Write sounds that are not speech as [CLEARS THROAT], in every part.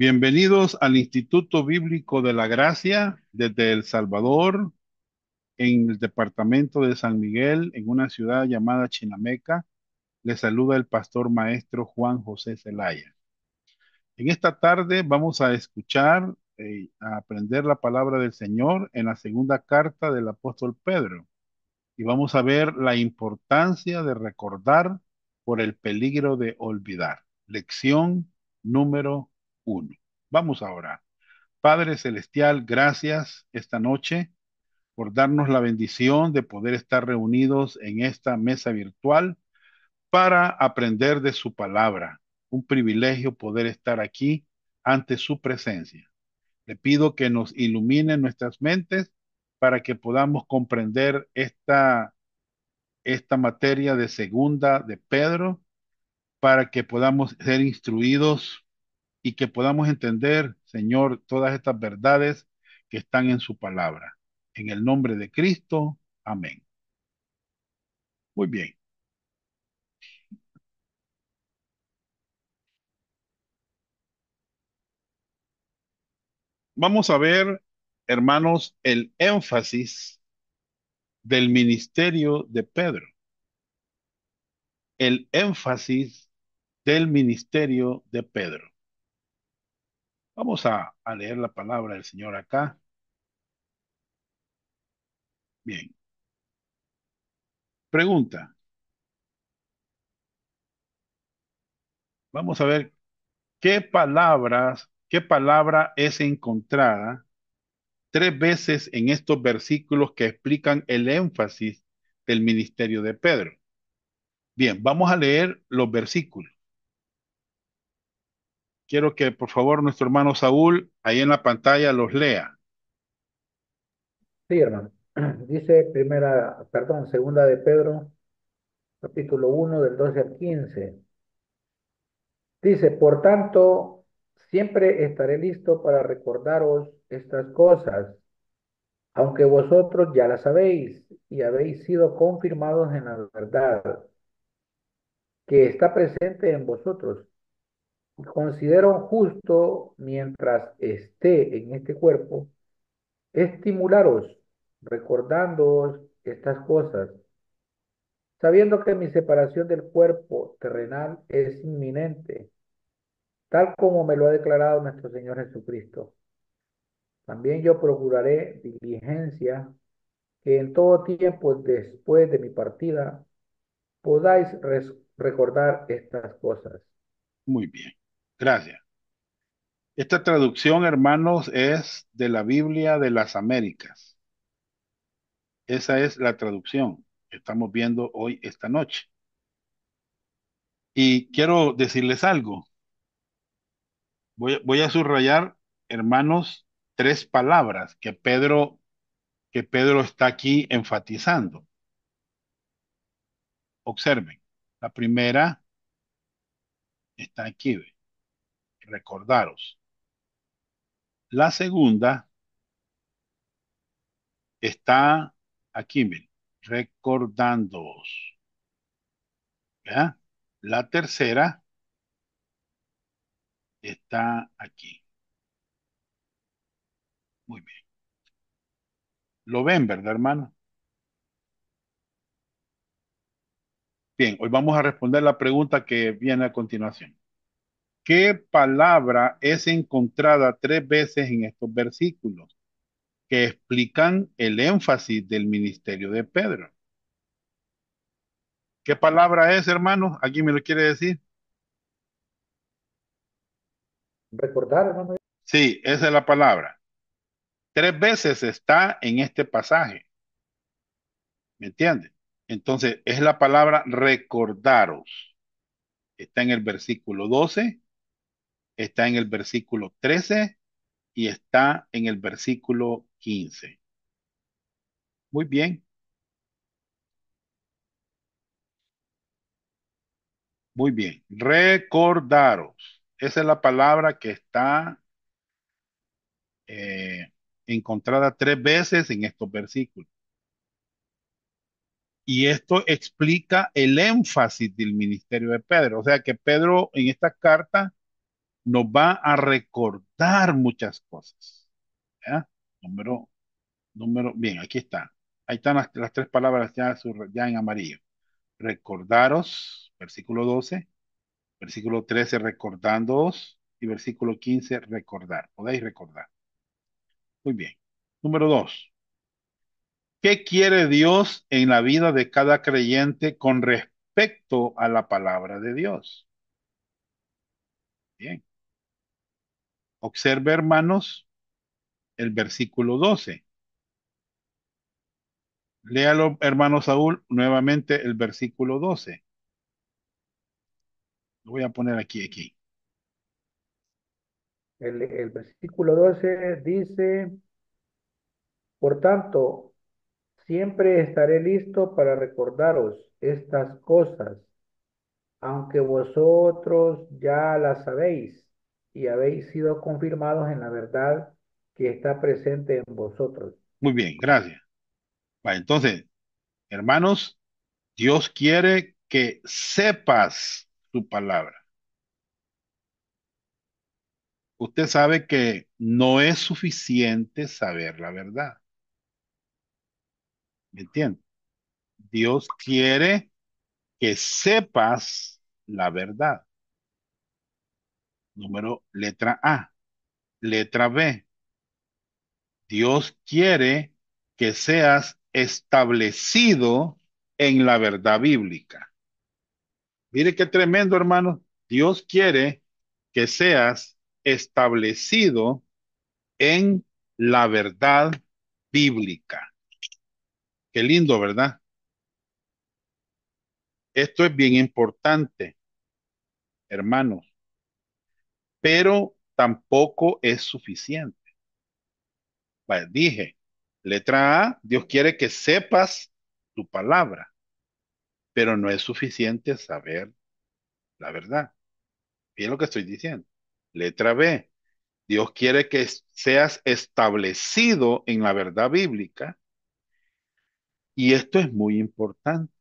Bienvenidos al Instituto Bíblico de la Gracia desde El Salvador, en el departamento de San Miguel, en una ciudad llamada Chinameca. Les saluda el pastor maestro Juan José Zelaya. En esta tarde vamos a escuchar, y eh, a aprender la palabra del Señor en la segunda carta del apóstol Pedro. Y vamos a ver la importancia de recordar por el peligro de olvidar. Lección número Vamos a orar. Padre Celestial, gracias esta noche por darnos la bendición de poder estar reunidos en esta mesa virtual para aprender de su palabra. Un privilegio poder estar aquí ante su presencia. Le pido que nos ilumine nuestras mentes para que podamos comprender esta, esta materia de segunda de Pedro, para que podamos ser instruidos y que podamos entender, Señor, todas estas verdades que están en su palabra. En el nombre de Cristo, amén. Muy bien. Vamos a ver, hermanos, el énfasis del ministerio de Pedro. El énfasis del ministerio de Pedro. Vamos a, leer la palabra del Señor acá. Bien. Pregunta. Vamos a ver qué palabras, qué palabra es encontrada tres veces en estos versículos que explican el énfasis del ministerio de Pedro. Bien, vamos a leer los versículos quiero que por favor nuestro hermano Saúl ahí en la pantalla los lea. Sí, hermano. [CLEARS THROAT] Dice primera, perdón, segunda de Pedro, capítulo 1 del 12 al 15. Dice, por tanto, siempre estaré listo para recordaros estas cosas, aunque vosotros ya las sabéis y habéis sido confirmados en la verdad que está presente en vosotros considero justo, mientras esté en este cuerpo, estimularos, recordándoos estas cosas, sabiendo que mi separación del cuerpo terrenal es inminente, tal como me lo ha declarado nuestro Señor Jesucristo. También yo procuraré diligencia que en todo tiempo después de mi partida podáis recordar estas cosas. Muy bien. Gracias. Esta traducción, hermanos, es de la Biblia de las Américas. Esa es la traducción que estamos viendo hoy, esta noche. Y quiero decirles algo. Voy, a subrayar, hermanos, tres palabras que Pedro, que Pedro está aquí enfatizando. Observen. La primera está aquí. ¿ve? recordaros. La segunda está aquí, miren, recordándoos. La tercera está aquí. Muy bien. Lo ven, ¿verdad, hermano? Bien, hoy vamos a responder la pregunta que viene a continuación. ¿Qué palabra es encontrada tres veces en estos versículos que explican el énfasis del ministerio de Pedro? ¿Qué palabra es, hermano? ¿Alguien me lo quiere decir? Recordar, hermano. Sí, esa es la palabra. Tres veces está en este pasaje. ¿Me entiende? Entonces, es la palabra recordaros. Está en el versículo 12, está en el versículo 13 y está en el versículo 15. Muy bien. Muy bien. Recordaros. Esa es la palabra que está eh, encontrada tres veces en estos versículos. Y esto explica el énfasis del ministerio de Pedro. O sea que Pedro en esta carta nos va a recordar muchas cosas. Número, número, bien, aquí está. Ahí están las, tres palabras ya, ya en amarillo. Recordaros, versículo 12, versículo 13, recordándoos, y versículo 15, recordar. Podéis recordar. Muy bien. Número 2. ¿Qué quiere Dios en la vida de cada creyente con respecto a la palabra de Dios? Bien. Observe, hermanos, el versículo 12. Léalo, hermano Saúl, nuevamente el versículo 12. Lo voy a poner aquí, aquí. El, el versículo 12 dice, por tanto, siempre estaré listo para recordaros estas cosas, aunque vosotros ya las sabéis y habéis sido confirmados en la verdad que está presente en vosotros. Muy bien, gracias. entonces, hermanos, Dios quiere que sepas su palabra. Usted sabe que no es suficiente saber la verdad. ¿Me entiende? Dios quiere que sepas la verdad número letra A. Letra B. Dios quiere que seas establecido en la verdad bíblica. Mire qué tremendo, hermano. Dios quiere que seas establecido en la verdad bíblica. Qué lindo, ¿verdad? Esto es bien importante, hermanos pero tampoco es suficiente. dije, letra A, Dios quiere que sepas tu palabra, pero no es suficiente saber la verdad. Bien lo que estoy diciendo. Letra B, Dios quiere que seas establecido en la verdad bíblica. Y esto es muy importante,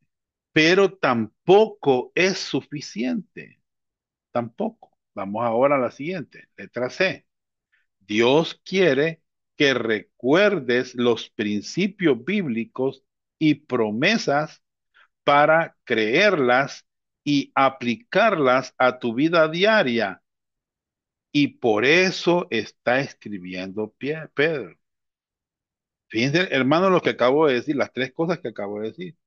pero tampoco es suficiente. Tampoco. Vamos ahora a la siguiente, letra C. Dios quiere que recuerdes los principios bíblicos y promesas para creerlas y aplicarlas a tu vida diaria. Y por eso está escribiendo Pedro. Fíjense, hermano, lo que acabo de decir, las tres cosas que acabo de decir.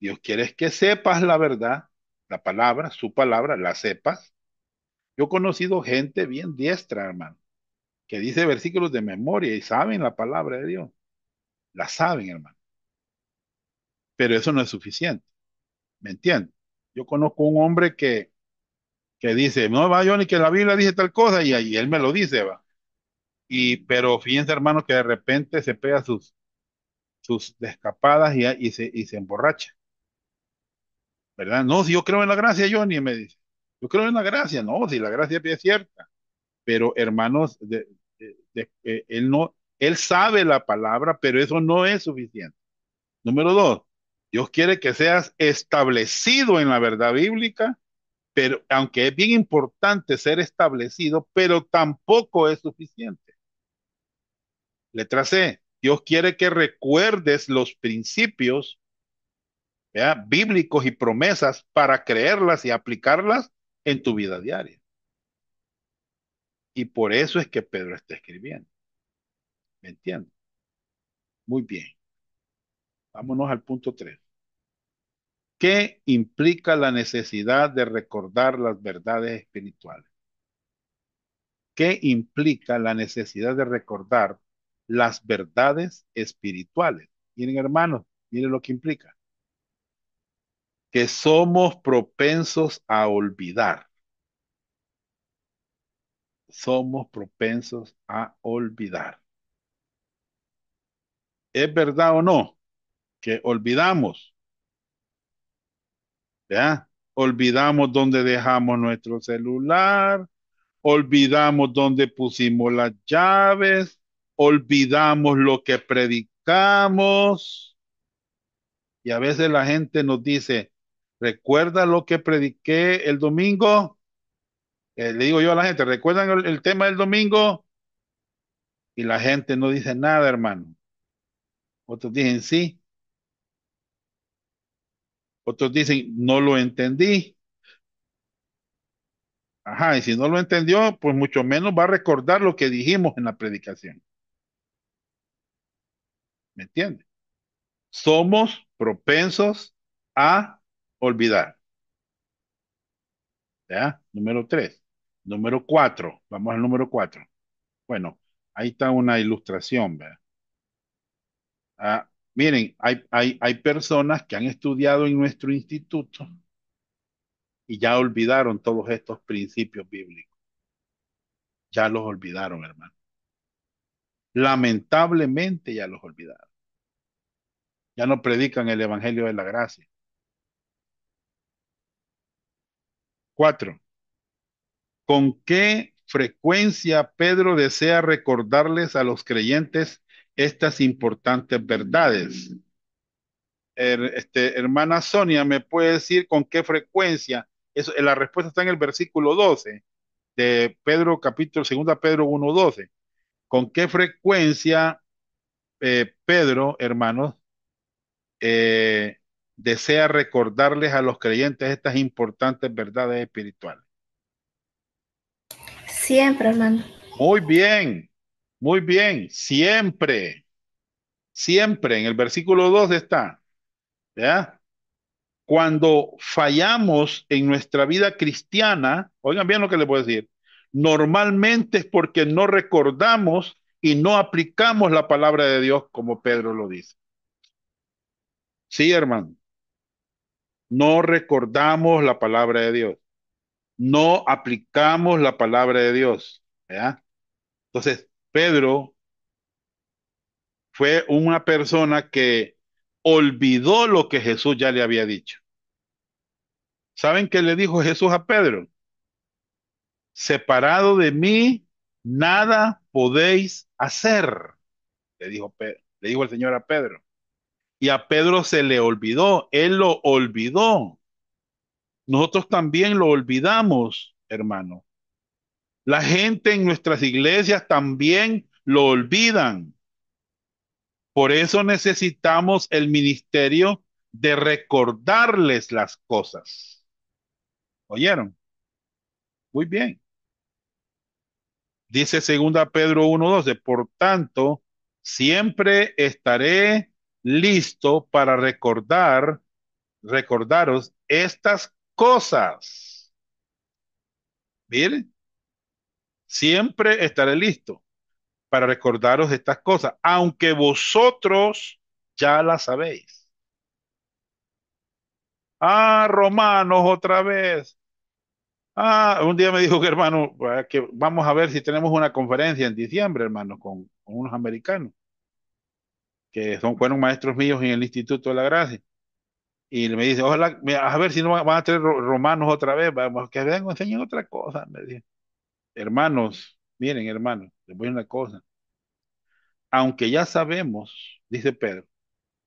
Dios quiere que sepas la verdad, la palabra, su palabra, la sepas. Yo he conocido gente bien diestra, hermano, que dice versículos de memoria y saben la palabra de Dios. La saben, hermano. Pero eso no es suficiente. ¿Me entiendes? Yo conozco un hombre que, que dice, no va yo ni que la Biblia dice tal cosa y, ahí, él me lo dice, va. Y, pero fíjense, hermano, que de repente se pega sus, sus descapadas y se emborracha. ¿verdad? No, si yo creo en la gracia, Johnny, me dice, yo creo en la gracia, no, si la gracia es cierta, pero hermanos, de, eh, él no, él sabe la palabra, pero eso no es suficiente. Número dos, Dios quiere que seas establecido en la verdad bíblica, pero aunque es bien importante ser establecido, pero tampoco es suficiente. Letra C, Dios quiere que recuerdes los principios bíblicos y promesas para creerlas y aplicarlas en tu vida diaria. Y por eso es que Pedro está escribiendo. ¿Me entiendes? Muy bien. Vámonos al punto 3. ¿Qué implica la necesidad de recordar las verdades espirituales? ¿Qué implica la necesidad de recordar las verdades espirituales? Miren, hermanos, miren lo que implica que somos propensos a olvidar. Somos propensos a olvidar. ¿Es verdad o no? Que olvidamos. ¿Ya? Olvidamos dónde dejamos nuestro celular, olvidamos dónde pusimos las llaves, olvidamos lo que predicamos. Y a veces la gente nos dice, Recuerda lo que prediqué el domingo. Eh, le digo yo a la gente, ¿recuerdan el, tema del domingo? Y la gente no dice nada, hermano. Otros dicen sí. Otros dicen, no lo entendí. Ajá, y si no lo entendió, pues mucho menos va a recordar lo que dijimos en la predicación. ¿Me entiende? Somos propensos a olvidar. ¿Ya? Número tres. Número cuatro. Vamos al número cuatro. Bueno, ahí está una ilustración, ¿verdad? Ah, miren, hay, hay, hay personas que han estudiado en nuestro instituto y ya olvidaron todos estos principios bíblicos. Ya los olvidaron, hermano. Lamentablemente ya los olvidaron. Ya no predican el Evangelio de la Gracia. cuatro ¿Con qué frecuencia Pedro desea recordarles a los creyentes estas importantes verdades? Er, este, hermana Sonia, ¿me puede decir con qué frecuencia? Eso, eh, la respuesta está en el versículo 12 de Pedro, capítulo 2 Pedro 1, 12. ¿Con qué frecuencia eh, Pedro, hermanos, eh, desea recordarles a los creyentes estas importantes verdades espirituales. Siempre, hermano. Muy bien, muy bien, siempre, siempre, en el versículo 2 está, ¿ya? Cuando fallamos en nuestra vida cristiana, oigan bien lo que les voy a decir, normalmente es porque no recordamos y no aplicamos la palabra de Dios como Pedro lo dice. Sí, hermano no recordamos la palabra de Dios, no aplicamos la palabra de Dios. Entonces, Pedro fue una persona que olvidó lo que Jesús ya le había dicho. ¿Saben qué le dijo Jesús a Pedro? Separado de mí, nada podéis hacer, le dijo, le dijo el Señor a Pedro y a Pedro se le olvidó, él lo olvidó. Nosotros también lo olvidamos, hermano. La gente en nuestras iglesias también lo olvidan. Por eso necesitamos el ministerio de recordarles las cosas. ¿Oyeron? Muy bien. Dice segunda Pedro 1:12, por tanto, siempre estaré listo para recordar, recordaros estas cosas. Miren, siempre estaré listo para recordaros estas cosas, aunque vosotros ya las sabéis. Ah, romanos otra vez. Ah, un día me dijo que hermano, ah, que vamos a ver si tenemos una conferencia en diciembre, hermano, con unos americanos que son, fueron maestros míos en el Instituto de la Gracia. Y me dice, ojalá, a ver si no van a tener romanos otra vez, vamos, que vengan, enseñen otra cosa. Me dice, hermanos, miren, hermanos, les voy a una cosa. Aunque ya sabemos, dice Pedro,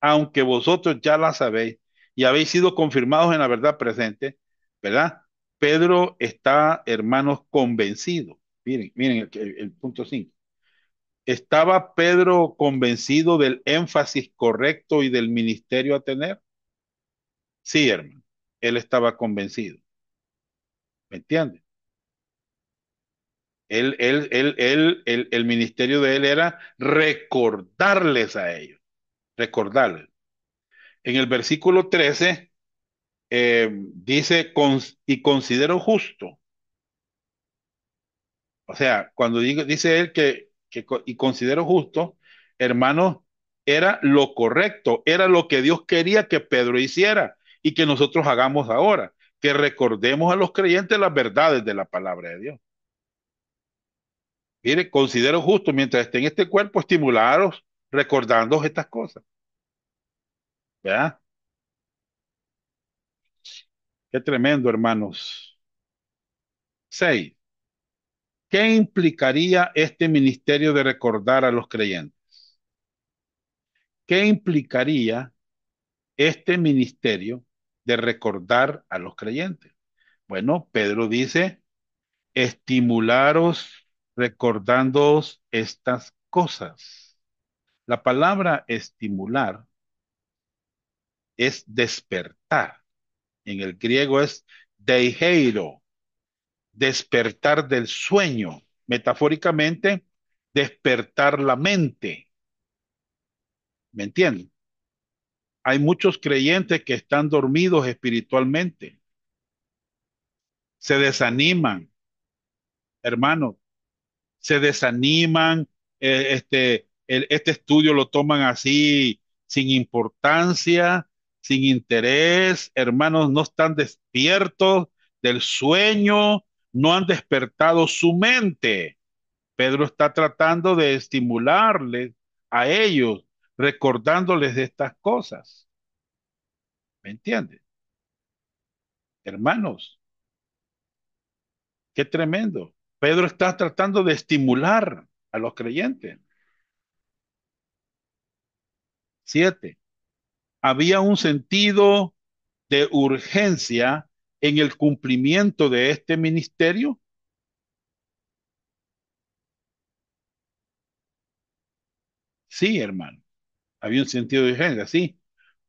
aunque vosotros ya la sabéis y habéis sido confirmados en la verdad presente, ¿verdad? Pedro está, hermanos, convencido. Miren, miren el, el punto 5. ¿Estaba Pedro convencido del énfasis correcto y del ministerio a tener? Sí, hermano, él estaba convencido. ¿Me entiendes? Él, el, el ministerio de él era recordarles a ellos, recordarles. En el versículo 13 eh, dice, y considero justo. O sea, cuando dice él que y considero justo, hermanos, era lo correcto, era lo que Dios quería que Pedro hiciera y que nosotros hagamos ahora, que recordemos a los creyentes las verdades de la palabra de Dios. Mire, considero justo mientras esté en este cuerpo estimularos recordando estas cosas. ¿Verdad? Qué tremendo, hermanos. Seis. ¿Qué implicaría este ministerio de recordar a los creyentes? ¿Qué implicaría este ministerio de recordar a los creyentes? Bueno, Pedro dice, estimularos recordándoos estas cosas. La palabra estimular es despertar. En el griego es deigeiro, despertar del sueño, metafóricamente, despertar la mente. ¿Me entienden? Hay muchos creyentes que están dormidos espiritualmente. Se desaniman, hermanos. Se desaniman. Eh, este, este estudio lo toman así, sin importancia, sin interés. Hermanos, no están despiertos del sueño, no han despertado su mente. Pedro está tratando de estimularles a ellos, recordándoles de estas cosas. ¿Me entiendes? Hermanos, qué tremendo. Pedro está tratando de estimular a los creyentes. Siete, había un sentido de urgencia en el cumplimiento de este ministerio? Sí, hermano. Había un sentido de urgencia, sí.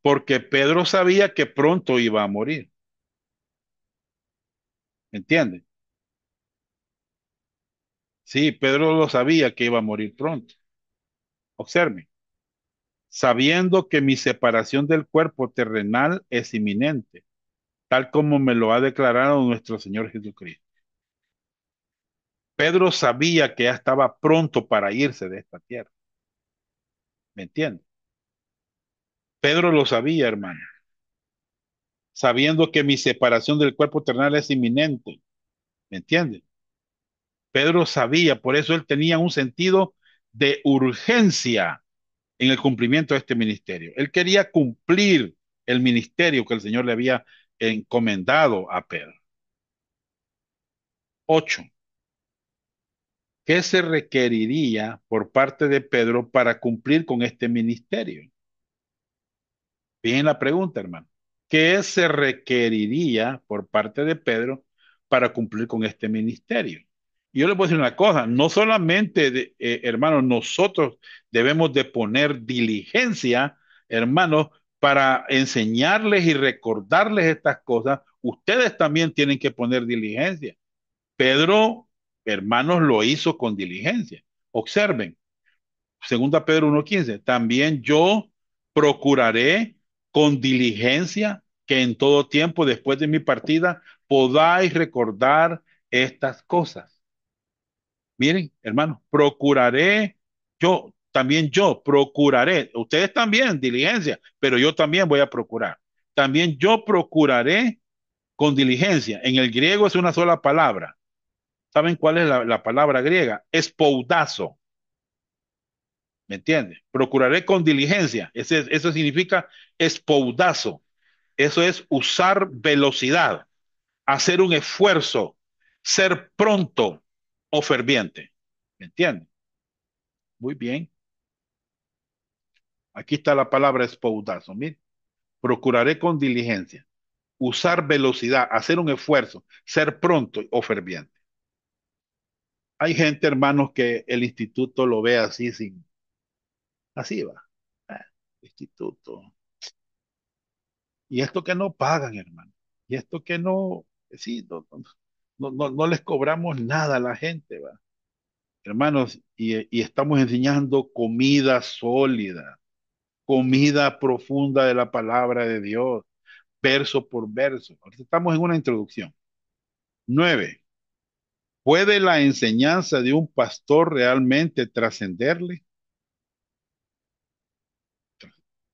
Porque Pedro sabía que pronto iba a morir. ¿Entiende? Sí, Pedro lo sabía que iba a morir pronto. Observe. Sabiendo que mi separación del cuerpo terrenal es inminente tal como me lo ha declarado nuestro Señor Jesucristo. Pedro sabía que ya estaba pronto para irse de esta tierra. ¿Me entiendes? Pedro lo sabía, hermano. Sabiendo que mi separación del cuerpo eternal es inminente. ¿Me entiendes? Pedro sabía, por eso él tenía un sentido de urgencia en el cumplimiento de este ministerio. Él quería cumplir el ministerio que el Señor le había encomendado a Pedro. 8. ¿Qué se requeriría por parte de Pedro para cumplir con este ministerio? Bien la pregunta, hermano. ¿Qué se requeriría por parte de Pedro para cumplir con este ministerio? yo le voy a decir una cosa, no solamente, de, eh, hermanos, nosotros debemos de poner diligencia, hermanos, para enseñarles y recordarles estas cosas, ustedes también tienen que poner diligencia. Pedro, hermanos, lo hizo con diligencia. Observen, segunda Pedro 1.15, también yo procuraré con diligencia que en todo tiempo después de mi partida podáis recordar estas cosas. Miren, hermanos, procuraré yo también yo procuraré, ustedes también, diligencia, pero yo también voy a procurar. También yo procuraré con diligencia. En el griego es una sola palabra. ¿Saben cuál es la, palabra griega? Es ¿Me entiende? Procuraré con diligencia. Ese, eso significa espoudazo. Eso es usar velocidad, hacer un esfuerzo, ser pronto o ferviente. ¿Me entiende? Muy bien. Aquí está la palabra espoudazo. procuraré con diligencia, usar velocidad, hacer un esfuerzo, ser pronto o ferviente. Hay gente, hermanos, que el instituto lo ve así, sin. Así va. Ah, instituto. Y esto que no pagan, hermano. Y esto que no. Sí, no, les cobramos nada a la gente, va hermanos, y, estamos enseñando comida sólida, comida profunda de la palabra de Dios, verso por verso. ahora estamos en una introducción. Nueve. ¿Puede la enseñanza de un pastor realmente trascenderle?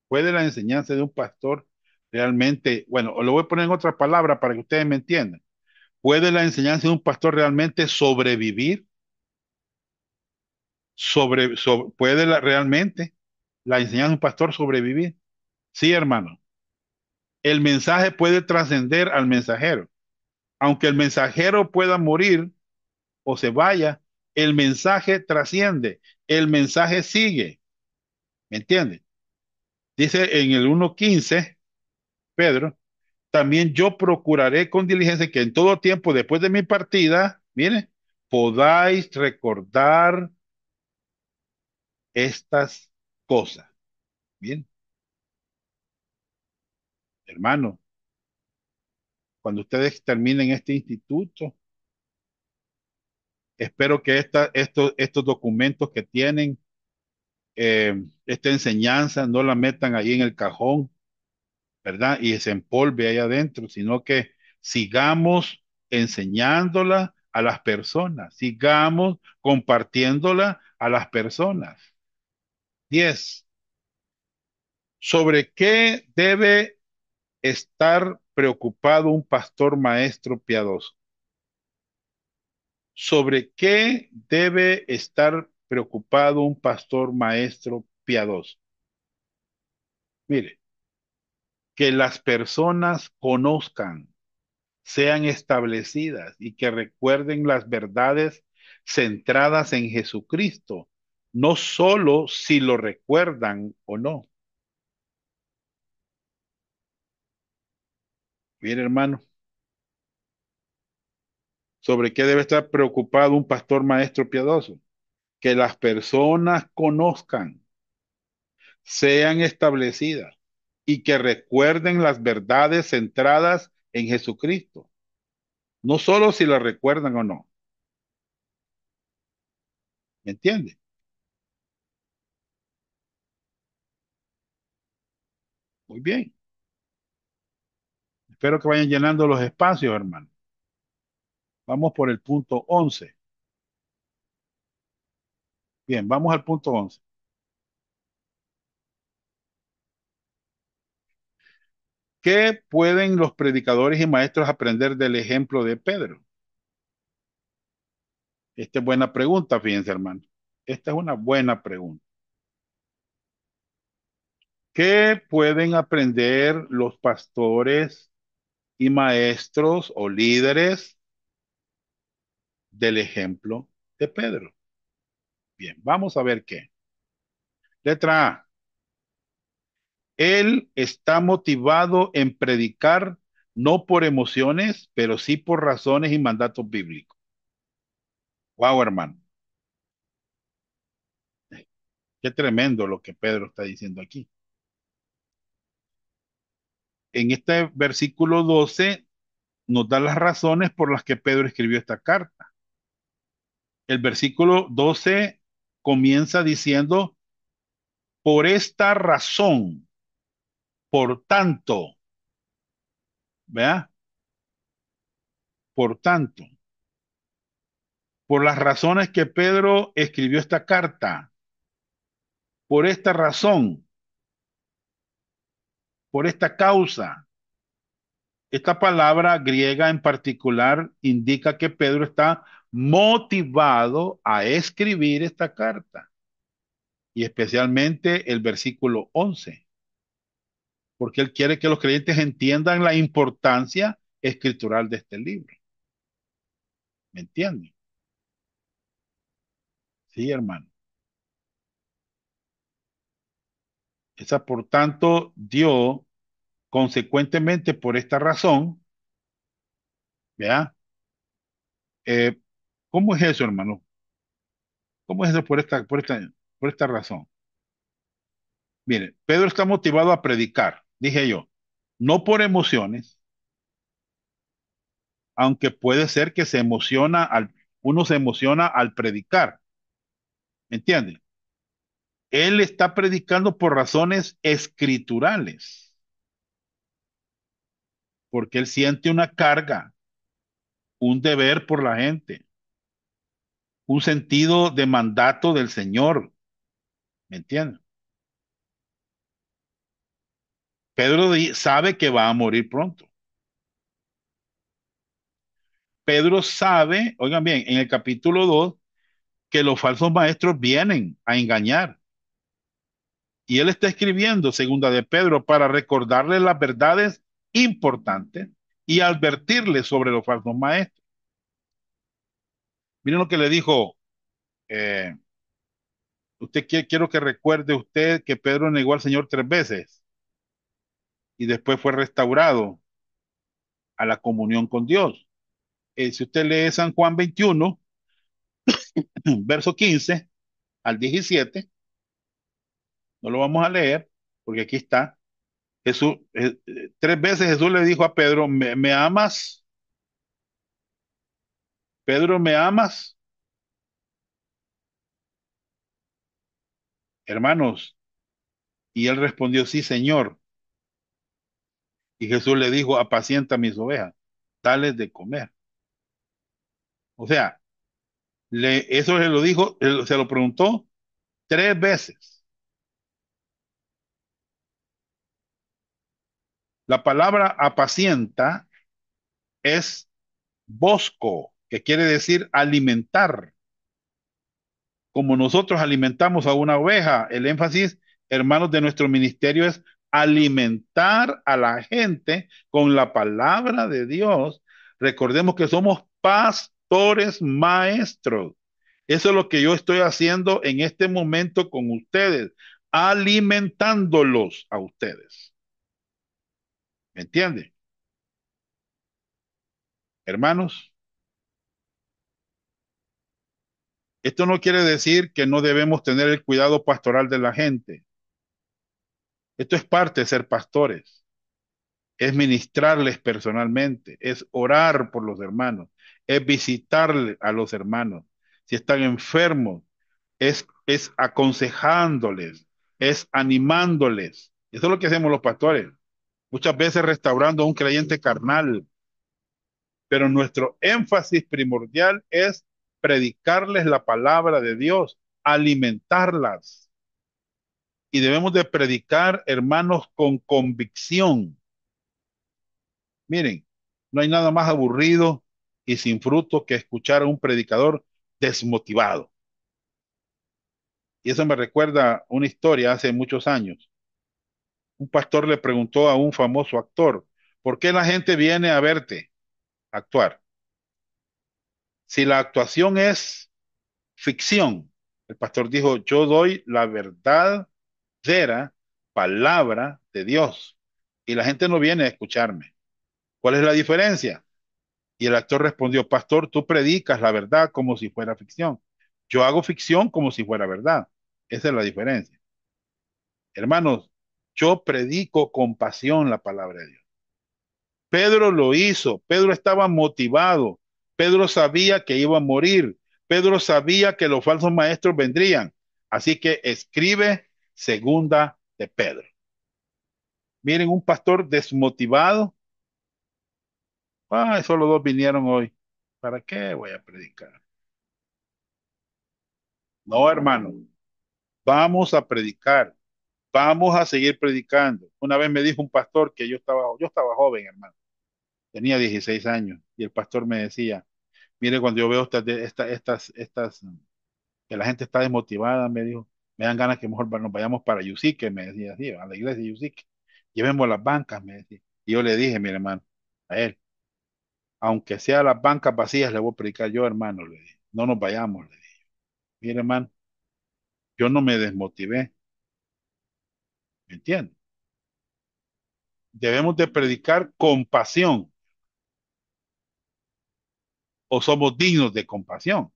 ¿Puede la enseñanza de un pastor realmente, bueno, lo voy a poner en otra palabra para que ustedes me entiendan? ¿Puede la enseñanza de un pastor realmente sobrevivir? ¿Puede realmente? la enseñanza un pastor sobrevivir. Sí, hermano. El mensaje puede trascender al mensajero. Aunque el mensajero pueda morir o se vaya, el mensaje trasciende, el mensaje sigue. ¿Me entiende? Dice en el 1.15, Pedro, también yo procuraré con diligencia que en todo tiempo después de mi partida, mire, podáis recordar estas cosa. Bien. Hermano, cuando ustedes terminen este instituto, espero que esta, estos, estos documentos que tienen, eh, esta enseñanza, no la metan ahí en el cajón, ¿verdad? Y se empolve ahí adentro, sino que sigamos enseñándola a las personas, sigamos compartiéndola a las personas. 10. ¿Sobre qué debe estar preocupado un pastor maestro piadoso? ¿Sobre qué debe estar preocupado un pastor maestro piadoso? Mire, que las personas conozcan, sean establecidas y que recuerden las verdades centradas en Jesucristo no solo si lo recuerdan o no. Bien, hermano. ¿Sobre qué debe estar preocupado un pastor maestro piadoso? Que las personas conozcan, sean establecidas y que recuerden las verdades centradas en Jesucristo. No solo si las recuerdan o no. ¿Me entiende? Muy bien. Espero que vayan llenando los espacios, hermano. Vamos por el punto 11. Bien, vamos al punto 11. ¿Qué pueden los predicadores y maestros aprender del ejemplo de Pedro? Esta es buena pregunta, fíjense, hermano. Esta es una buena pregunta. ¿Qué pueden aprender los pastores y maestros o líderes del ejemplo de Pedro? Bien, vamos a ver qué. Letra A. Él está motivado en predicar no por emociones, pero sí por razones y mandatos bíblicos. Wow, hermano. Qué tremendo lo que Pedro está diciendo aquí en este versículo 12 nos da las razones por las que Pedro escribió esta carta. El versículo 12 comienza diciendo, por esta razón, por tanto, ¿vea? Por tanto, por las razones que Pedro escribió esta carta, por esta razón, por esta causa. Esta palabra griega en particular indica que Pedro está motivado a escribir esta carta, y especialmente el versículo 11, porque él quiere que los creyentes entiendan la importancia escritural de este libro. ¿Me entienden? Sí, hermano. Esa, por tanto, dio consecuentemente por esta razón, ¿ya? Eh, ¿Cómo es eso, hermano? ¿Cómo es eso por esta, por esta, por esta razón? Mire, Pedro está motivado a predicar, dije yo, no por emociones, aunque puede ser que se emociona uno se emociona al predicar, ¿entiende? él está predicando por razones escriturales, porque él siente una carga, un deber por la gente, un sentido de mandato del Señor. ¿Me entiendes? Pedro sabe que va a morir pronto. Pedro sabe, oigan bien, en el capítulo 2, que los falsos maestros vienen a engañar. Y él está escribiendo segunda de Pedro para recordarle las verdades importantes y advertirle sobre los falsos maestros. Miren lo que le dijo. Eh, usted quiero que recuerde usted que Pedro negó al Señor tres veces y después fue restaurado a la comunión con Dios. Eh, si usted lee San Juan 21, [CLEARS THROAT] verso 15 al 17, no lo vamos a leer, porque aquí está. Jesús, eh, eh, tres veces Jesús le dijo a Pedro, ¿me, amas? Pedro, ¿me amas? Hermanos, y él respondió, sí, Señor. Y Jesús le dijo, apacienta mis ovejas, tales de comer. O sea, le, eso se lo dijo, se lo preguntó tres veces. La palabra apacienta es bosco, que quiere decir alimentar. Como nosotros alimentamos a una oveja, el énfasis, hermanos, de nuestro ministerio es alimentar a la gente con la palabra de Dios. Recordemos que somos pastores maestros. Eso es lo que yo estoy haciendo en este momento con ustedes, alimentándolos a ustedes. ¿Me entiende? Hermanos, esto no quiere decir que no debemos tener el cuidado pastoral de la gente. Esto es parte de ser pastores. Es ministrarles personalmente, es orar por los hermanos, es visitar a los hermanos. Si están enfermos, es, es aconsejándoles, es animándoles. Eso es lo que hacemos los pastores muchas veces restaurando a un creyente carnal. Pero nuestro énfasis primordial es predicarles la palabra de Dios, alimentarlas. Y debemos de predicar, hermanos, con convicción. Miren, no hay nada más aburrido y sin fruto que escuchar a un predicador desmotivado. Y eso me recuerda una historia hace muchos años un pastor le preguntó a un famoso actor, ¿por qué la gente viene a verte actuar? Si la actuación es ficción, el pastor dijo, yo doy la verdadera palabra de Dios y la gente no viene a escucharme. ¿Cuál es la diferencia? Y el actor respondió, pastor, tú predicas la verdad como si fuera ficción. Yo hago ficción como si fuera verdad. Esa es la diferencia. Hermanos, yo predico con pasión la palabra de Dios. Pedro lo hizo, Pedro estaba motivado, Pedro sabía que iba a morir, Pedro sabía que los falsos maestros vendrían. Así que escribe segunda de Pedro. Miren, un pastor desmotivado. Ay, solo dos vinieron hoy. ¿Para qué voy a predicar? No, hermano. Vamos a predicar. Vamos a seguir predicando. Una vez me dijo un pastor que yo estaba, yo estaba joven, hermano. Tenía 16 años. Y el pastor me decía, mire, cuando yo veo estas, estas, estas, que la gente está desmotivada, me dijo, me dan ganas que mejor nos vayamos para Yusique, me decía así, a la iglesia de Yusique. Llevemos las bancas, me decía. Y yo le dije, mi hermano, a él, aunque sea las bancas vacías, le voy a predicar yo, hermano, le dije. No nos vayamos, le dije. Mire, hermano, yo no me desmotivé. ¿Me Debemos de predicar compasión. O somos dignos de compasión.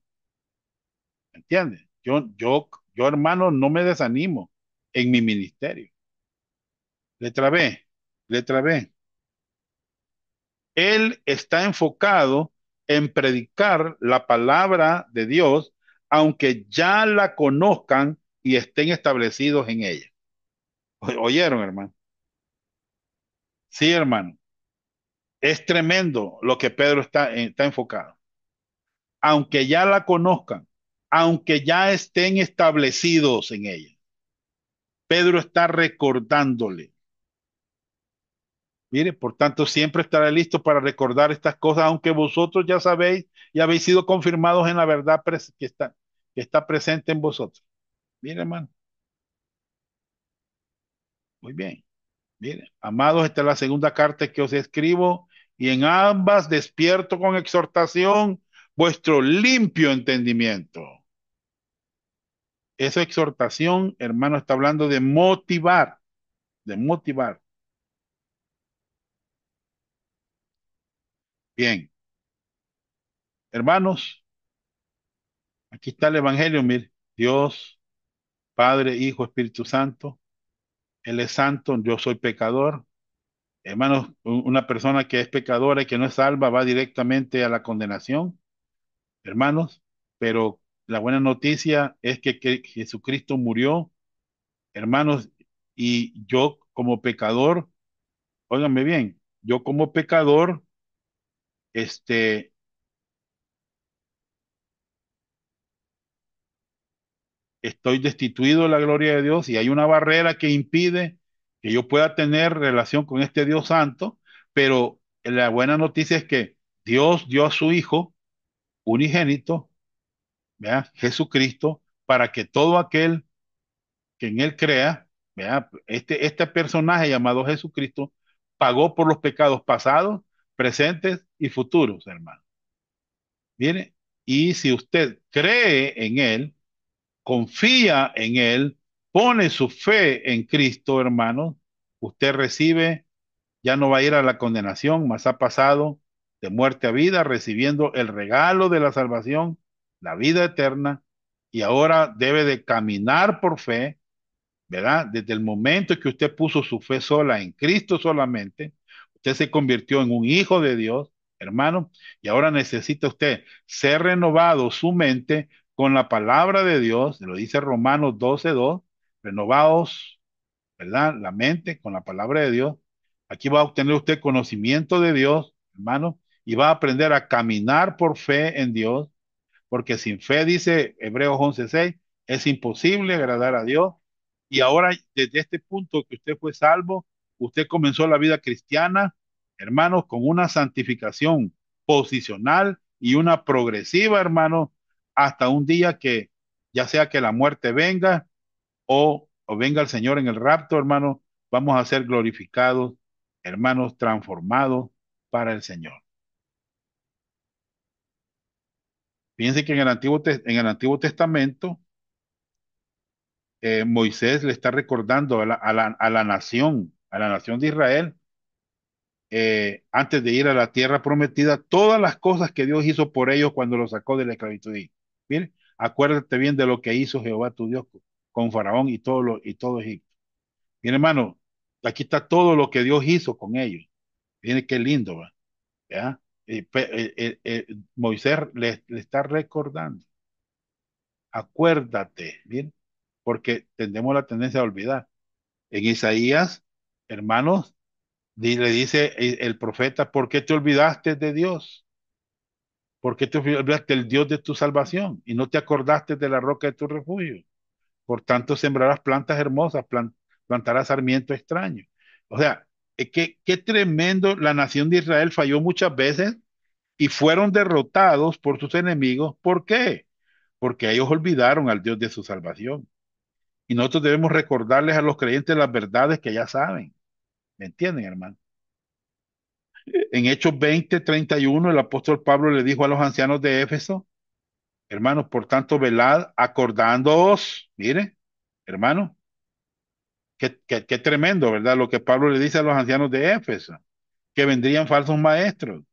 entiende Yo, yo, yo, hermano, no me desanimo en mi ministerio. Letra B, letra B. Él está enfocado en predicar la palabra de Dios, aunque ya la conozcan y estén establecidos en ella. ¿Oyeron, hermano? Sí, hermano. Es tremendo lo que Pedro está, eh, está enfocado. Aunque ya la conozcan, aunque ya estén establecidos en ella, Pedro está recordándole. Mire, por tanto, siempre estará listo para recordar estas cosas, aunque vosotros ya sabéis y habéis sido confirmados en la verdad que está, que está presente en vosotros. Mire, hermano. Muy bien. miren, amados, esta es la segunda carta que os escribo y en ambas despierto con exhortación vuestro limpio entendimiento. Esa exhortación, hermano, está hablando de motivar, de motivar. Bien. Hermanos, aquí está el Evangelio, mire, Dios, Padre, Hijo, Espíritu Santo, él es santo, yo soy pecador. Hermanos, una persona que es pecadora y que no es salva va directamente a la condenación, hermanos, pero la buena noticia es que, Jesucristo murió, hermanos, y yo como pecador, óigame bien, yo como pecador, este, estoy destituido de la gloria de Dios y hay una barrera que impide que yo pueda tener relación con este Dios santo, pero la buena noticia es que Dios dio a su Hijo unigénito, ¿vea? Jesucristo, para que todo aquel que en él crea, ¿vea? Este, este personaje llamado Jesucristo pagó por los pecados pasados, presentes y futuros, hermano. viene, y si usted cree en él, confía en Él, pone su fe en Cristo, hermano, usted recibe, ya no va a ir a la condenación, mas ha pasado de muerte a vida, recibiendo el regalo de la salvación, la vida eterna, y ahora debe de caminar por fe, ¿verdad? Desde el momento que usted puso su fe sola en Cristo solamente, usted se convirtió en un hijo de Dios, hermano, y ahora necesita usted ser renovado su mente con la palabra de Dios, lo dice Romanos 12.2, renovados, ¿verdad? La mente con la palabra de Dios. Aquí va a obtener usted conocimiento de Dios, hermano, y va a aprender a caminar por fe en Dios, porque sin fe, dice Hebreos 11.6, es imposible agradar a Dios. Y ahora, desde este punto que usted fue salvo, usted comenzó la vida cristiana, hermanos, con una santificación posicional y una progresiva, hermano, hasta un día que ya sea que la muerte venga o, venga el Señor en el rapto, hermano, vamos a ser glorificados, hermanos, transformados para el Señor. Fíjense que en el Antiguo, en el Antiguo Testamento, eh, Moisés le está recordando a la, nación, a la nación de Israel, eh, antes de ir a la tierra prometida, todas las cosas que Dios hizo por ellos cuando los sacó de la esclavitud acuérdate bien de lo que hizo Jehová tu Dios con Faraón y todo, lo, y todo Egipto. bien hermano, aquí está todo lo que Dios hizo con ellos. Mire qué lindo, ¿va? ¿Ya? Eh, eh, eh, Moisés le, está recordando. Acuérdate, bien, porque tendemos la tendencia a olvidar. En Isaías, hermanos, le dice el profeta, ¿por qué te olvidaste de Dios? ¿Por qué te olvidaste del Dios de tu salvación y no te acordaste de la roca de tu refugio? Por tanto, sembrarás plantas hermosas, plantarás sarmiento extraño. O sea, eh, qué, qué tremendo, la nación de Israel falló muchas veces y fueron derrotados por sus enemigos. ¿Por qué? Porque ellos olvidaron al Dios de su salvación. Y nosotros debemos recordarles a los creyentes las verdades que ya saben. ¿Me entienden, hermano? En Hechos 20, 31, el apóstol Pablo le dijo a los ancianos de Éfeso, hermanos, por tanto, velad acordándoos, mire, hermano, qué, qué tremendo, ¿verdad? Lo que Pablo le dice a los ancianos de Éfeso, que vendrían falsos maestros.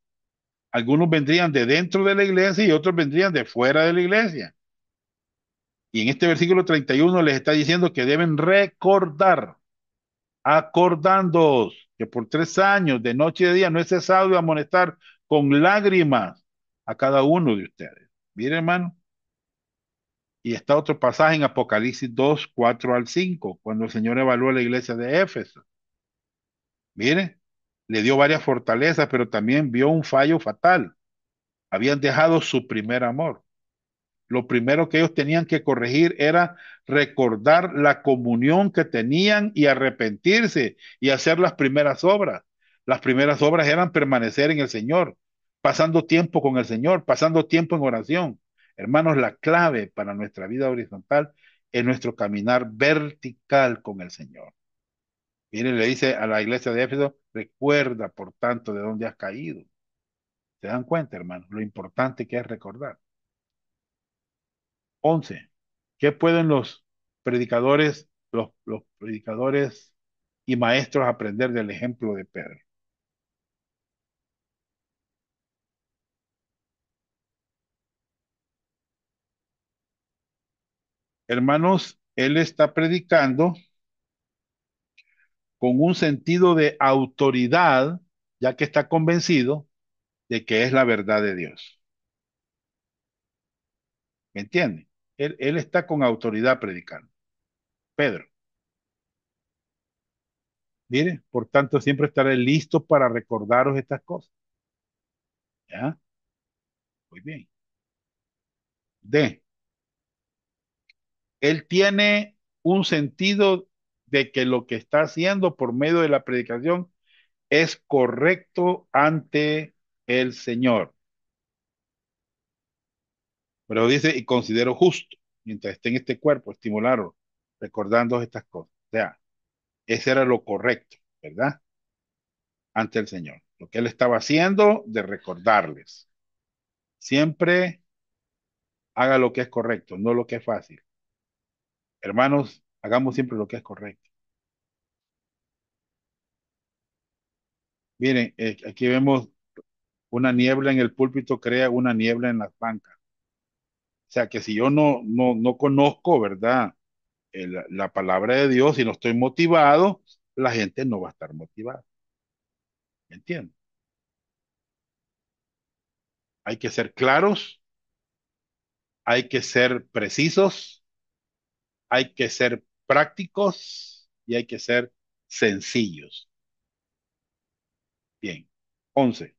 Algunos vendrían de dentro de la iglesia y otros vendrían de fuera de la iglesia. Y en este versículo 31 les está diciendo que deben recordar, acordándoos que por tres años, de noche y de día, no he cesado de amonestar con lágrimas a cada uno de ustedes. Mire, hermano. Y está otro pasaje en Apocalipsis 2, 4 al 5, cuando el Señor evaluó la iglesia de Éfeso. Mire, le dio varias fortalezas, pero también vio un fallo fatal. Habían dejado su primer amor lo primero que ellos tenían que corregir era recordar la comunión que tenían y arrepentirse y hacer las primeras obras. Las primeras obras eran permanecer en el Señor, pasando tiempo con el Señor, pasando tiempo en oración. Hermanos, la clave para nuestra vida horizontal es nuestro caminar vertical con el Señor. Miren, le dice a la iglesia de Éfeso, recuerda, por tanto, de dónde has caído. ¿Se dan cuenta, hermanos, lo importante que es recordar? 11. ¿Qué pueden los predicadores, los, predicadores y maestros aprender del ejemplo de Pedro? Hermanos, él está predicando con un sentido de autoridad, ya que está convencido de que es la verdad de Dios. ¿Me entienden? Él, está con autoridad predicando. Pedro. Mire, por tanto, siempre estaré listo para recordaros estas cosas. ¿Ya? Muy bien. D. Él tiene un sentido de que lo que está haciendo por medio de la predicación es correcto ante el Señor. Pero dice, y considero justo, mientras esté en este cuerpo, estimularlo, recordando estas cosas. O sea, ese era lo correcto, ¿verdad? Ante el Señor. Lo que él estaba haciendo de recordarles. Siempre haga lo que es correcto, no lo que es fácil. Hermanos, hagamos siempre lo que es correcto. Miren, eh, aquí vemos una niebla en el púlpito, crea una niebla en las bancas. O sea, que si yo no, no, conozco, ¿verdad? la palabra de Dios y no estoy motivado, la gente no va a estar motivada. ¿Me entiendes? Hay que ser claros, hay que ser precisos, hay que ser prácticos y hay que ser sencillos. Bien, Once.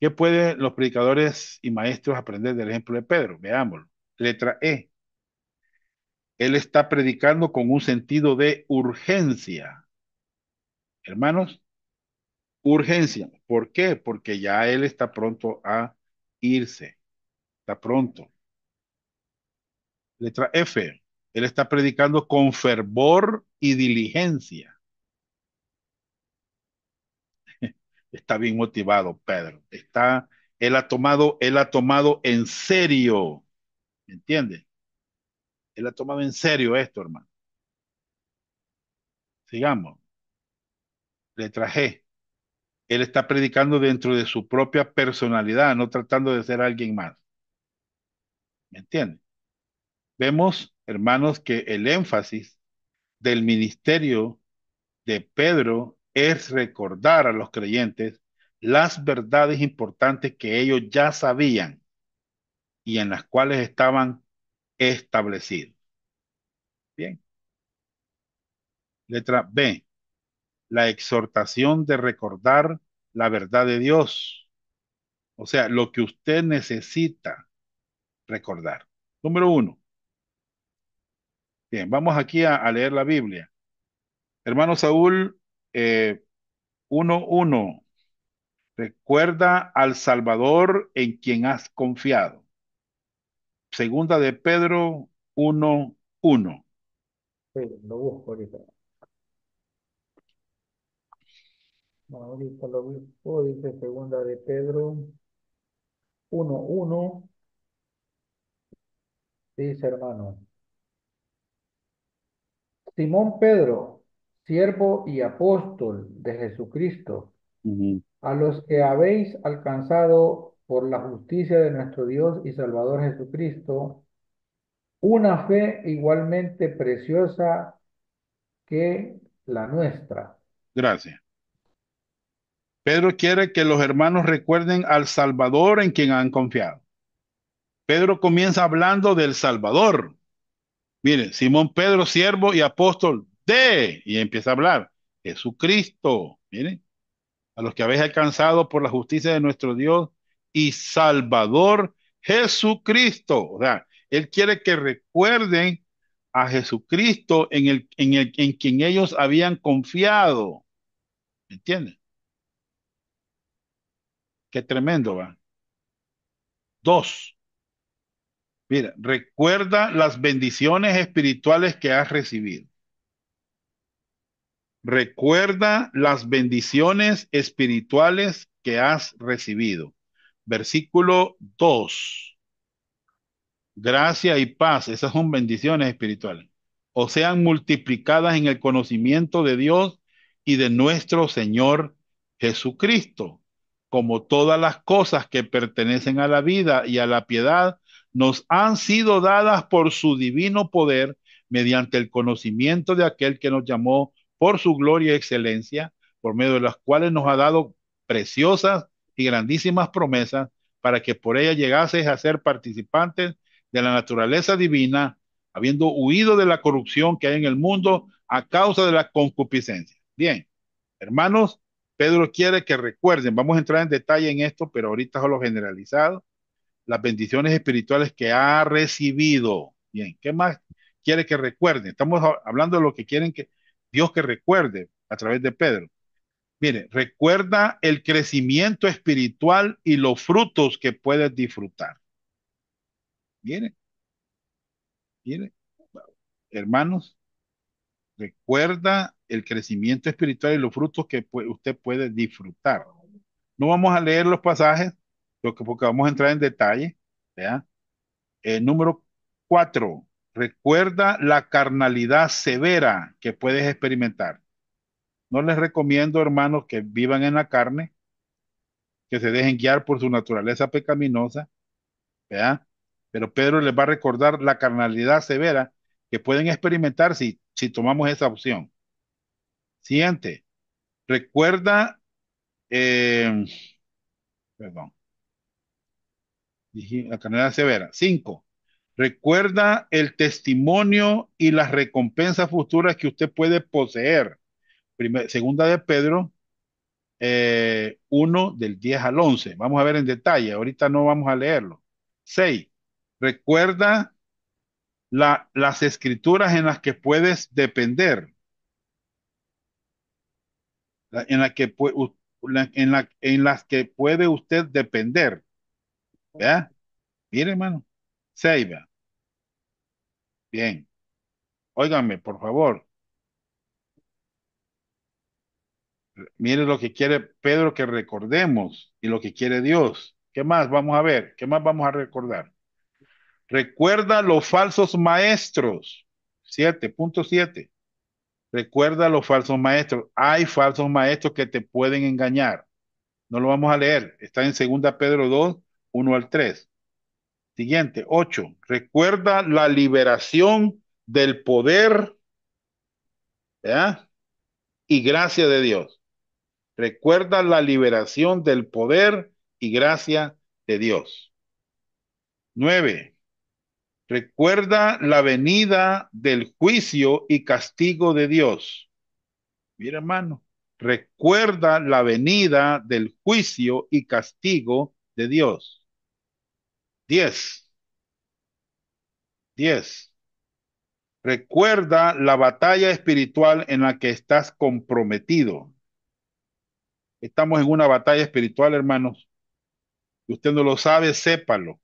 ¿Qué pueden los predicadores y maestros aprender del ejemplo de Pedro? Veámoslo. Letra E. Él está predicando con un sentido de urgencia. Hermanos, urgencia. ¿Por qué? Porque ya él está pronto a irse. Está pronto. Letra F. Él está predicando con fervor y diligencia. está bien motivado, Pedro. Está, él ha tomado, él ha tomado en serio, ¿me entiendes? Él ha tomado en serio esto, hermano. Sigamos. Le traje. Él está predicando dentro de su propia personalidad, no tratando de ser alguien más. ¿Me entiendes? Vemos, hermanos, que el énfasis del ministerio de Pedro es recordar a los creyentes las verdades importantes que ellos ya sabían y en las cuales estaban establecidos. Bien. Letra B. La exhortación de recordar la verdad de Dios. O sea, lo que usted necesita recordar. Número uno. Bien, vamos aquí a, a leer la Biblia. Hermano Saúl eh, 1.1. Recuerda al Salvador en quien has confiado. Segunda de Pedro 1.1. Sí, lo busco ahorita. Ahorita lo busco, dice segunda de Pedro 1.1. Dice hermano. Simón Pedro, siervo y apóstol de Jesucristo, a los que habéis alcanzado por la justicia de nuestro Dios y Salvador Jesucristo, una fe igualmente preciosa que la nuestra. Gracias. Pedro quiere que los hermanos recuerden al Salvador en quien han confiado. Pedro comienza hablando del Salvador. Miren, Simón Pedro, siervo y apóstol y empieza a hablar, Jesucristo, miren, a los que habéis alcanzado por la justicia de nuestro Dios y Salvador Jesucristo. O sea, Él quiere que recuerden a Jesucristo en, el, en, el, en quien ellos habían confiado. ¿Entienden? Qué tremendo va. Dos. Mira, recuerda las bendiciones espirituales que has recibido. Recuerda las bendiciones espirituales que has recibido. Versículo 2. Gracia y paz, esas son bendiciones espirituales, o sean multiplicadas en el conocimiento de Dios y de nuestro Señor Jesucristo, como todas las cosas que pertenecen a la vida y a la piedad nos han sido dadas por su divino poder mediante el conocimiento de aquel que nos llamó por su gloria y excelencia, por medio de las cuales nos ha dado preciosas y grandísimas promesas, para que por ella llegases a ser participantes de la naturaleza divina, habiendo huido de la corrupción que hay en el mundo a causa de la concupiscencia. Bien, hermanos, Pedro quiere que recuerden, vamos a entrar en detalle en esto, pero ahorita solo generalizado, las bendiciones espirituales que ha recibido. Bien, ¿qué más quiere que recuerden? Estamos hablando de lo que quieren que, Dios que recuerde a través de Pedro. Mire, recuerda el crecimiento espiritual y los frutos que puedes disfrutar. Mire, mire, hermanos, recuerda el crecimiento espiritual y los frutos que usted puede disfrutar. No vamos a leer los pasajes, porque vamos a entrar en detalle. El eh, número cuatro, Recuerda la carnalidad severa que puedes experimentar. No les recomiendo, hermanos, que vivan en la carne, que se dejen guiar por su naturaleza pecaminosa, ¿verdad? Pero Pedro les va a recordar la carnalidad severa que pueden experimentar si, si tomamos esa opción. Siguiente, recuerda, eh, perdón, la carnalidad severa. Cinco, Recuerda el testimonio y las recompensas futuras que usted puede poseer. segunda de Pedro 1 eh, del 10 al 11. Vamos a ver en detalle, ahorita no vamos a leerlo. 6. Recuerda la, las escrituras en las que puedes depender. en, la que, en, en las que puede usted depender. ¿Vea? Mire, hermano. 6. Bien. Óigame, por favor. Mire lo que quiere Pedro que recordemos y lo que quiere Dios. ¿Qué más vamos a ver? ¿Qué más vamos a recordar? Recuerda los falsos maestros. 7.7. Recuerda los falsos maestros. Hay falsos maestros que te pueden engañar. No lo vamos a leer. Está en segunda Pedro 2, 1 al 3. Siguiente, ocho, recuerda la liberación del poder y gracia de Dios. Recuerda la liberación del poder y gracia de Dios. Nueve, recuerda la venida del juicio y castigo de Dios. Mira, hermano, recuerda la venida del juicio y castigo de Dios. 10. 10. Recuerda la batalla espiritual en la que estás comprometido. Estamos en una batalla espiritual, hermanos. Si usted no lo sabe, sépalo.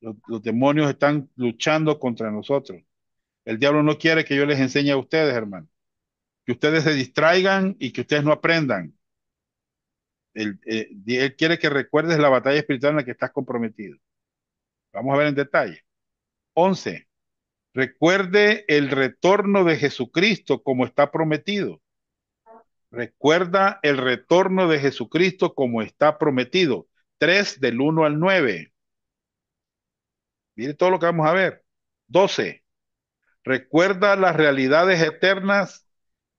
Los, demonios están luchando contra nosotros. El diablo no quiere que yo les enseñe a ustedes, hermanos. Que ustedes se distraigan y que ustedes no aprendan. Eh, él, quiere que recuerdes la batalla espiritual en la que estás comprometido. Vamos a ver en detalle. 11. Recuerde el retorno de Jesucristo como está prometido. Recuerda el retorno de Jesucristo como está prometido. 3 del 1 al 9. Mire todo lo que vamos a ver. 12. Recuerda las realidades eternas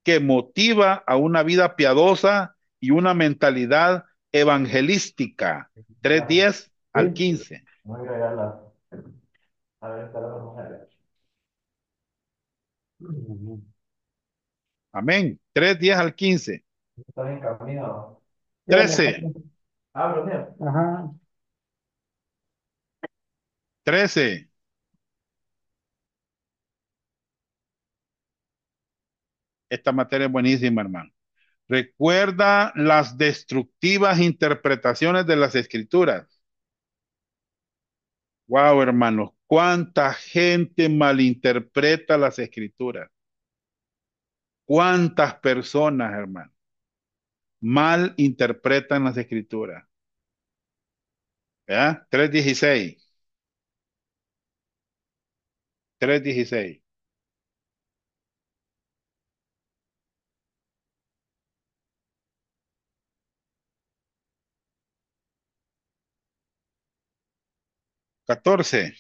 que motiva a una vida piadosa y una mentalidad evangelística. 3.10 al 15. Voy a agregarla. A ver, para las mujeres. Amén. 3.10 al 15. Estás camino. 13. Ah, pero Ajá. 13. Esta materia es buenísima, hermano. Recuerda las destructivas interpretaciones de las escrituras. Wow, hermanos, cuánta gente malinterpreta las escrituras. Cuántas personas, hermanos, malinterpretan las escrituras. ¿Ya? 3.16. 3.16. 14.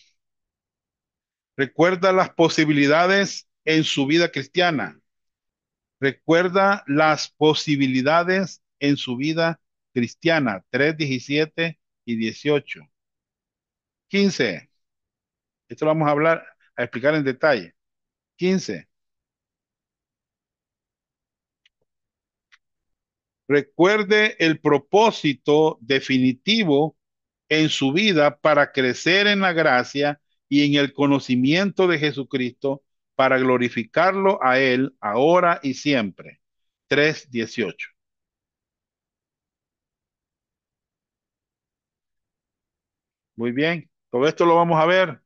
Recuerda las posibilidades en su vida cristiana. Recuerda las posibilidades en su vida cristiana. 3, 17 y 18. 15. Esto lo vamos a hablar, a explicar en detalle. 15. Recuerde el propósito definitivo en su vida para crecer en la gracia y en el conocimiento de Jesucristo para glorificarlo a Él ahora y siempre. 3.18. Muy bien, todo esto lo vamos a ver.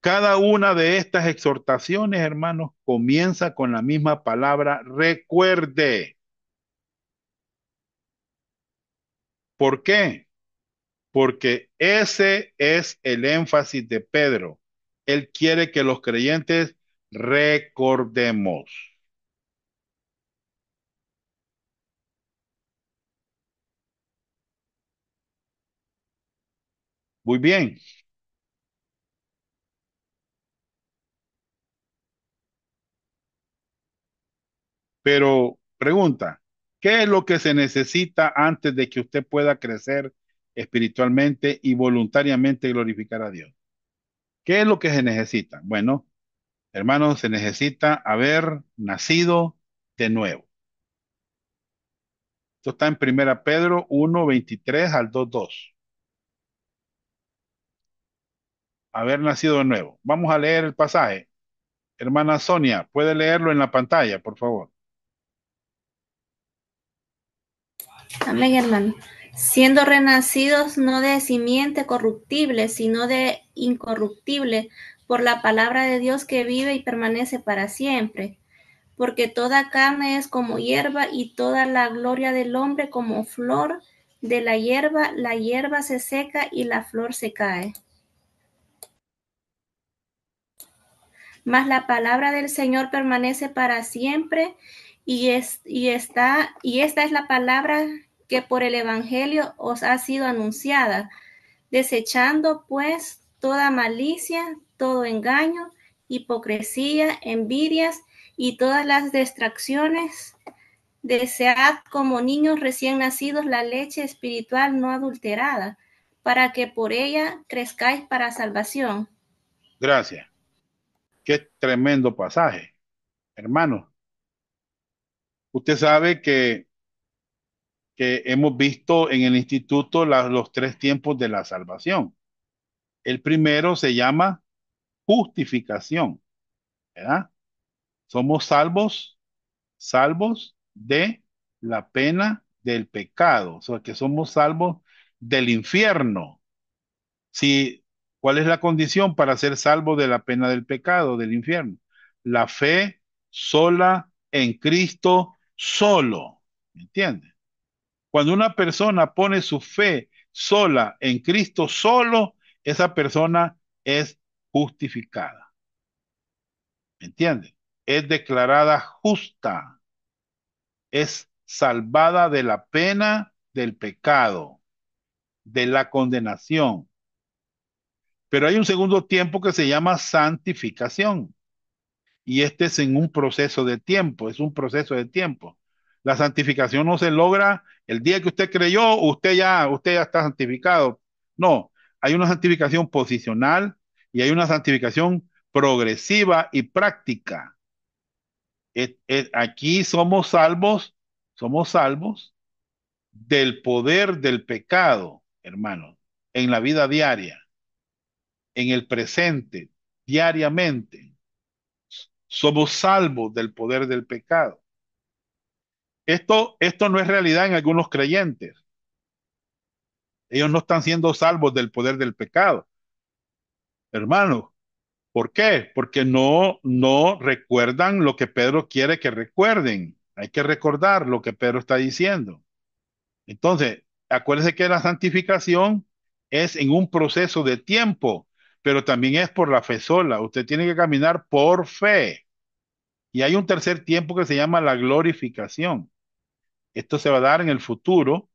Cada una de estas exhortaciones, hermanos, comienza con la misma palabra recuerde. ¿Por qué? Porque ese es el énfasis de Pedro. Él quiere que los creyentes recordemos. Muy bien. Pero pregunta, ¿Qué es lo que se necesita antes de que usted pueda crecer espiritualmente y voluntariamente glorificar a Dios? ¿Qué es lo que se necesita? Bueno, hermanos, se necesita haber nacido de nuevo. Esto está en Primera Pedro 1, 23 al 2, 2. Haber nacido de nuevo. Vamos a leer el pasaje. Hermana Sonia, puede leerlo en la pantalla, por favor. Amén, hermano. Siendo renacidos no de simiente corruptible, sino de incorruptible, por la palabra de Dios que vive y permanece para siempre. Porque toda carne es como hierba y toda la gloria del hombre como flor de la hierba. La hierba se seca y la flor se cae. Mas la palabra del Señor permanece para siempre y, es, y, está, y esta es la palabra que por el Evangelio os ha sido anunciada, desechando pues toda malicia, todo engaño, hipocresía, envidias y todas las distracciones. Desead como niños recién nacidos la leche espiritual no adulterada, para que por ella crezcáis para salvación. Gracias. Qué tremendo pasaje. Hermano, Usted sabe que, que hemos visto en el instituto los tres tiempos de la salvación. El primero se llama justificación, ¿verdad? Somos salvos, salvos de la pena del pecado, o sea, que somos salvos del infierno. Si, ¿Cuál es la condición para ser salvo de la pena del pecado, del infierno? La fe sola en Cristo solo. ¿Me Cuando una persona pone su fe sola en Cristo solo, esa persona es justificada. ¿Me Es declarada justa. Es salvada de la pena del pecado, de la condenación. Pero hay un segundo tiempo que se llama santificación y este es en un proceso de tiempo, es un proceso de tiempo. La santificación no se logra el día que usted creyó, usted ya, usted ya está santificado. No, hay una santificación posicional y hay una santificación progresiva y práctica. aquí somos salvos, somos salvos del poder del pecado, hermanos, en la vida diaria, en el presente, diariamente. Somos salvos del poder del pecado. Esto, esto no es realidad en algunos creyentes. Ellos no están siendo salvos del poder del pecado. Hermanos, ¿por qué? Porque no, no recuerdan lo que Pedro quiere que recuerden. Hay que recordar lo que Pedro está diciendo. Entonces, acuérdense que la santificación es en un proceso de tiempo pero también es por la fe sola. Usted tiene que caminar por fe. Y hay un tercer tiempo que se llama la glorificación. Esto se va a dar en el futuro.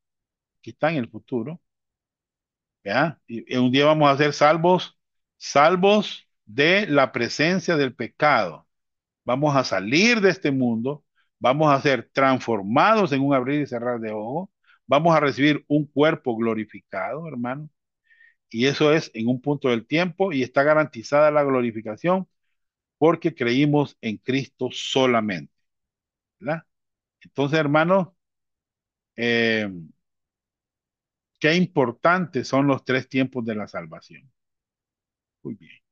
Aquí está en el futuro. ¿Ya? un día vamos a ser salvos, salvos de la presencia del pecado. Vamos a salir de este mundo, vamos a ser transformados en un abrir y cerrar de ojos, vamos a recibir un cuerpo glorificado, hermano y eso es en un punto del tiempo y está garantizada la glorificación porque creímos en Cristo solamente. Entonces, hermanos, eh, qué importantes son los tres tiempos de la salvación. Muy bien.